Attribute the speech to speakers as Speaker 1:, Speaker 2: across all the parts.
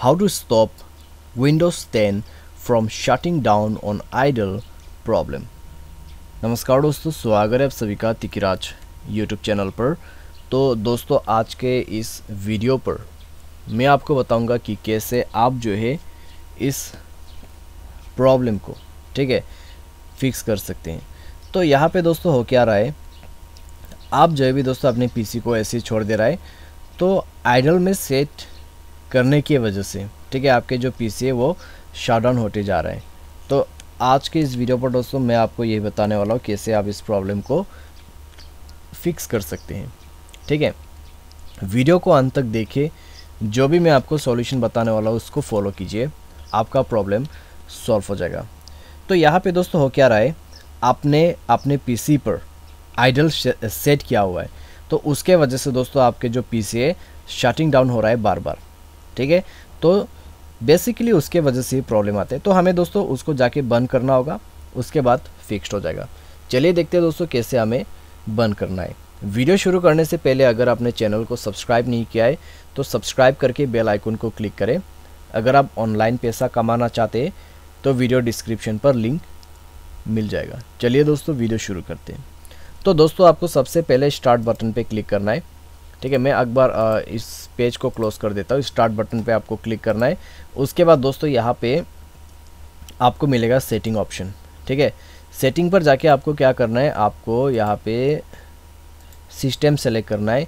Speaker 1: how to stop Windows 10 from shutting down on idle problem. नमस्कार दोस्तों स्वागत है आप सभी का तिकिराज यूट्यूब चैनल पर तो दोस्तों आज के इस वीडियो पर मैं आपको बताऊंगा कि कैसे आप जो है इस प्रॉब्लम को ठीक है फिक्स कर सकते हैं तो यहाँ पे दोस्तों हो क्या रहा है आप जो है भी दोस्तों अपने पीसी को ऐसे छोड़ दे रहा है तो आइडल में सेट करने की वजह से ठीक है आपके जो पी है वो शार्ट होते जा रहे हैं तो आज के इस वीडियो पर दोस्तों मैं आपको ये बताने वाला हूँ कैसे आप इस प्रॉब्लम को फिक्स कर सकते हैं ठीक है वीडियो को अंत तक देखें जो भी मैं आपको सॉल्यूशन बताने वाला हूँ उसको फॉलो कीजिए आपका प्रॉब्लम सॉल्व हो जाएगा तो यहाँ पे दोस्तों हो क्या रहा है आपने अपने पीसी पर आइडल सेट किया हुआ है तो उसके वजह से दोस्तों आपके जो पीसी है शटिंग डाउन हो रहा है बार बार ठीक है तो बेसिकली उसके वजह से प्रॉब्लम आते हैं तो हमें दोस्तों उसको जाके बंद करना होगा उसके बाद फिक्स्ड हो जाएगा चलिए देखते हैं दोस्तों कैसे हमें बंद करना है वीडियो शुरू करने से पहले अगर आपने चैनल को सब्सक्राइब नहीं किया है तो सब्सक्राइब करके बेल आइकन को क्लिक करें अगर आप ऑनलाइन पैसा कमाना चाहते हैं तो वीडियो डिस्क्रिप्शन पर लिंक मिल जाएगा चलिए दोस्तों वीडियो शुरू करते हैं तो दोस्तों आपको सबसे पहले स्टार्ट बटन पर क्लिक करना है ठीक है मैं अखबार इस पेज को क्लोज़ कर देता हूँ स्टार्ट बटन पे आपको क्लिक करना है उसके बाद दोस्तों यहाँ पे आपको मिलेगा सेटिंग ऑप्शन ठीक है सेटिंग पर जाके आपको क्या करना है आपको यहाँ पे सिस्टम सेलेक्ट करना है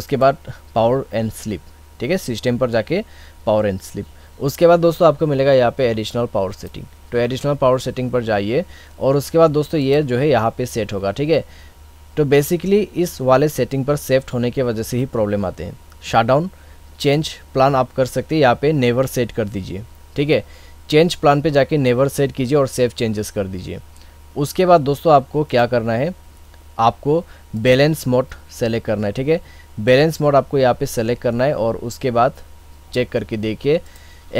Speaker 1: उसके बाद पावर एंड स्लिप ठीक है सिस्टम पर जाके पावर एंड स्लिप उसके बाद दोस्तों आपको मिलेगा यहाँ पे एडिशनल पावर सेटिंग तो एडिशनल पावर सेटिंग पर जाइए और उसके बाद दोस्तों ये जो है यहाँ पे सेट होगा ठीक है तो बेसिकली इस वाले सेटिंग पर सेफ्ट होने की वजह से ही प्रॉब्लम आते हैं डाउन चेंज प्लान आप कर सकते हैं यहाँ पे नेवर सेट कर दीजिए ठीक है चेंज प्लान पे जाके नेवर सेट कीजिए और सेफ चेंजेस कर दीजिए उसके बाद दोस्तों आपको क्या करना है आपको बैलेंस मोड सेलेक्ट करना है ठीक है बैलेंस मोड आपको यहाँ पे सेलेक्ट करना है और उसके बाद चेक करके देखिए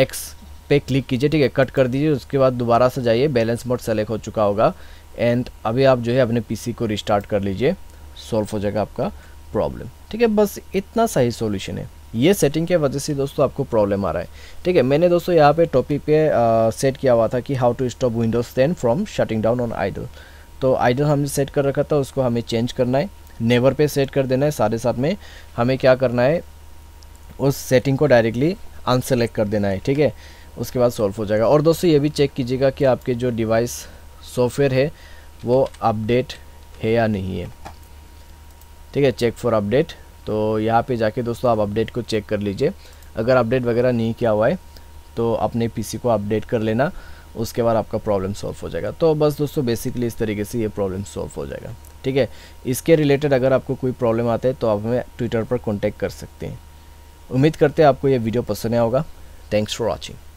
Speaker 1: एक्स पे क्लिक कीजिए ठीक है कट कर दीजिए उसके बाद दोबारा से जाइए बैलेंस मोड सेलेक्ट हो चुका होगा एंड अभी आप जो है अपने पीसी को रिस्टार्ट कर लीजिए सॉल्व हो जाएगा आपका प्रॉब्लम ठीक है बस इतना सही सॉल्यूशन है ये सेटिंग के वजह से दोस्तों आपको प्रॉब्लम आ रहा है ठीक है मैंने दोस्तों यहाँ पे टॉपिक पे आ, सेट किया हुआ था कि how to stop Windows ten from shutting down on idle तो आइडल हमने सेट कर रखा था उसको हमें चेंज करना है नेवर पे सेट कर देना है साढ़े साथ में हमें क्या करना है उस सेटिंग को डायरेक्टली अनसेलेक्ट कर देना है ठीक है उसके बाद सॉल्व हो जाएगा और दोस्तों ये भी चेक कीजिएगा कि आपके जो डिवाइस सॉफ्टवेयर है वो अपडेट है या नहीं है ठीक है चेक फॉर अपडेट तो यहाँ पे जाके दोस्तों आप अपडेट को चेक कर लीजिए अगर अपडेट वगैरह नहीं किया हुआ है तो अपने पीसी को अपडेट कर लेना उसके बाद आपका प्रॉब्लम सॉल्व हो जाएगा तो बस दोस्तों बेसिकली इस तरीके से ये प्रॉब्लम सॉल्व हो जाएगा ठीक है इसके रिलेटेड अगर आपको कोई प्रॉब्लम आता है तो आप हमें ट्विटर पर कॉन्टैक्ट कर सकते हैं उम्मीद करते हैं आपको ये वीडियो पसंद आया होगा थैंक्स फॉर वॉचिंग